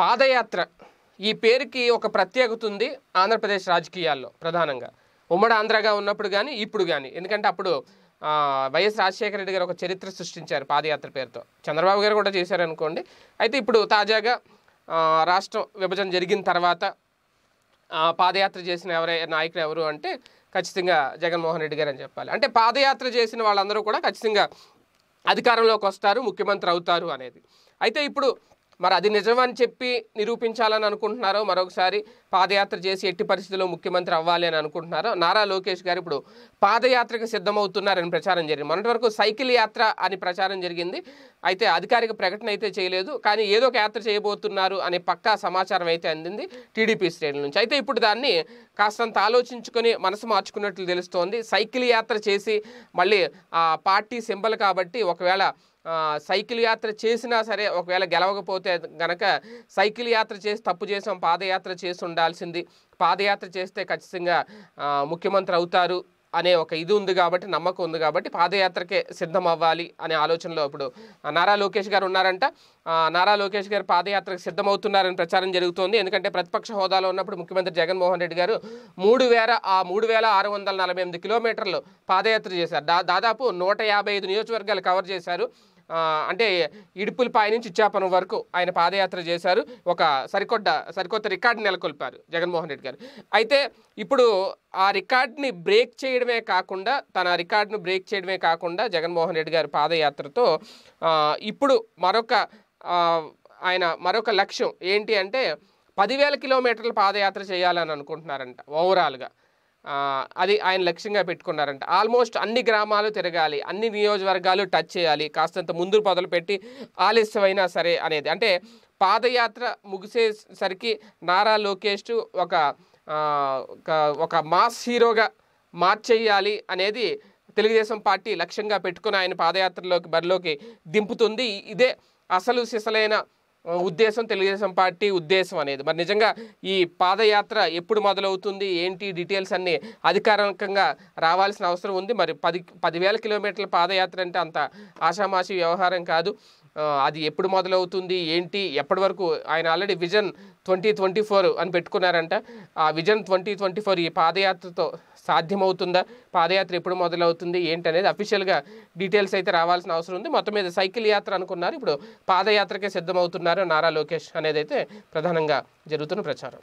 పాదయాత్ర ఈ పేరుకి ఒక ప్రత్యేకత ఉంది ఆంధ్రప్రదేశ్ రాజకీయాల్లో ప్రధానంగా ఉమ్మడి ఆంధ్రగా ఉన్నప్పుడు కానీ ఇప్పుడు కానీ ఎందుకంటే అప్పుడు వైఎస్ రాజశేఖర రెడ్డి గారు ఒక చరిత్ర సృష్టించారు పాదయాత్ర పేరుతో చంద్రబాబు గారు కూడా చేశారనుకోండి అయితే ఇప్పుడు తాజాగా రాష్ట్రం విభజన జరిగిన తర్వాత పాదయాత్ర చేసిన ఎవరై నాయకులు ఎవరు అంటే ఖచ్చితంగా జగన్మోహన్ రెడ్డి గారు అని చెప్పాలి అంటే పాదయాత్ర చేసిన వాళ్ళందరూ కూడా ఖచ్చితంగా అధికారంలోకి వస్తారు ముఖ్యమంత్రి అవుతారు అనేది అయితే ఇప్పుడు మరి అది నిజమని చెప్పి నిరూపించాలని అనుకుంటున్నారో మరొకసారి పాదయాత్ర చేసి ఎట్టి పరిస్థితుల్లో ముఖ్యమంత్రి అవ్వాలి అని అనుకుంటున్నారు నారా లోకేష్ గారు ఇప్పుడు పాదయాత్రకు సిద్ధమవుతున్నారని ప్రచారం జరిగింది మొన్నటి వరకు సైకిల్ యాత్ర అని ప్రచారం జరిగింది అయితే అధికారిక ప్రకటన అయితే చేయలేదు కానీ ఏదో ఒక యాత్ర చేయబోతున్నారు అనే పక్కా సమాచారం అయితే అందింది టీడీపీ శ్రేణుల నుంచి అయితే ఇప్పుడు దాన్ని కాస్తంత ఆలోచించుకొని మనసు మార్చుకున్నట్లు తెలుస్తోంది సైకిల్ యాత్ర చేసి మళ్ళీ ఆ పార్టీ సింబల్ కాబట్టి ఒకవేళ సైకిల్ యాత్ర చేసినా సరే ఒకవేళ గెలవకపోతే గనక సైకిల్ యాత్ర చేసి తప్పు చేసాం పాదయాత్ర చేసి ఉండాల్సింది పాదయాత్ర చేస్తే ఖచ్చితంగా ముఖ్యమంత్రి అవుతారు అనే ఒక ఇది ఉంది కాబట్టి నమ్మకం ఉంది కాబట్టి పాదయాత్రకే సిద్ధం అవ్వాలి అనే ఆలోచనలో ఇప్పుడు నారా లోకేష్ గారు ఉన్నారంట నారా లోకేష్ గారు పాదయాత్రకు సిద్ధమవుతున్నారని ప్రచారం జరుగుతోంది ఎందుకంటే ప్రతిపక్ష హోదాలో ఉన్నప్పుడు ముఖ్యమంత్రి జగన్మోహన్ రెడ్డి గారు మూడు వేల ఆ మూడు వేల ఆరు వందల నలభై ఎనిమిది కిలోమీటర్లు పాదయాత్ర చేశారు దాదాపు నూట యాభై ఐదు నియోజకవర్గాలు కవర్ చేశారు అంటే ఇడుపులపాయ నుంచి ఇచ్చాపనం వరకు ఆయన పాదయాత్ర చేశారు ఒక సరికొత్త సరికొత్త రికార్డు నెలకొల్పారు జగన్మోహన్ రెడ్డి గారు అయితే ఇప్పుడు ఆ రికార్డుని బ్రేక్ చేయడమే కాకుండా తన రికార్డును బ్రేక్ చేయడమే కాకుండా జగన్మోహన్ రెడ్డి గారి పాదయాత్రతో ఇప్పుడు మరొక ఆయన మరొక లక్ష్యం ఏంటి అంటే పదివేల కిలోమీటర్ల పాదయాత్ర చేయాలని అనుకుంటున్నారంట ఓవరాల్గా అది ఆయన లక్ష్యంగా పెట్టుకున్నారంట ఆల్మోస్ట్ అన్ని గ్రామాలు తిరగాలి అన్ని నియోజకవర్గాలు టచ్ చేయాలి కాస్తంత ముందు పెట్టి ఆలస్యమైనా సరే అనేది అంటే పాదయాత్ర ముగిసేసరికి నారా లోకేష్ ఒక ఒక మాస్ హీరోగా మార్చేయాలి అనేది తెలుగుదేశం పార్టీ లక్ష్యంగా పెట్టుకుని ఆయన పాదయాత్రలోకి బరిలోకి దింపుతుంది ఇదే అసలు సిసలైన ఉద్దేశం తెలుగుదేశం పార్టీ ఉద్దేశం అనేది మరి నిజంగా ఈ పాదయాత్ర ఎప్పుడు మొదలవుతుంది ఏంటి డీటెయిల్స్ అన్నీ అధికారికంగా రావాల్సిన అవసరం ఉంది మరి పది పదివేల కిలోమీటర్ల పాదయాత్ర అంటే అంత ఆషామాషి వ్యవహారం కాదు అది ఎప్పుడు మొదలవుతుంది ఏంటి ఎప్పటి వరకు ఆయన already vision twenty twenty four అని పెట్టుకున్నారంట ఆ విజన్ ట్వంటీ ట్వంటీ ఫోర్ ఈ పాదయాత్రతో సాధ్యమవుతుందా పాదయాత్ర ఎప్పుడు మొదలవుతుంది ఏంటనేది అఫీషియల్గా డీటెయిల్స్ అయితే రావాల్సిన అవసరం ఉంది మొత్తం మీద సైకిల్ యాత్ర అనుకున్నారు ఇప్పుడు పాదయాత్రకే సిద్ధమవుతున్నారు నారా లోకేష్ అనేది అయితే ప్రధానంగా జరుగుతున్న ప్రచారం